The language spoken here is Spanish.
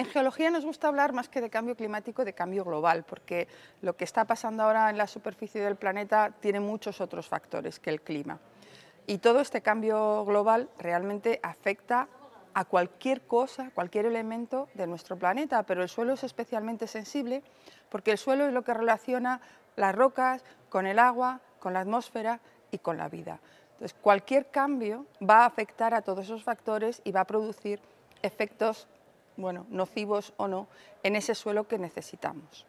En geología nos gusta hablar más que de cambio climático, de cambio global, porque lo que está pasando ahora en la superficie del planeta tiene muchos otros factores que el clima. Y todo este cambio global realmente afecta a cualquier cosa, cualquier elemento de nuestro planeta, pero el suelo es especialmente sensible porque el suelo es lo que relaciona las rocas con el agua, con la atmósfera y con la vida. Entonces, cualquier cambio va a afectar a todos esos factores y va a producir efectos bueno, nocivos o no, en ese suelo que necesitamos.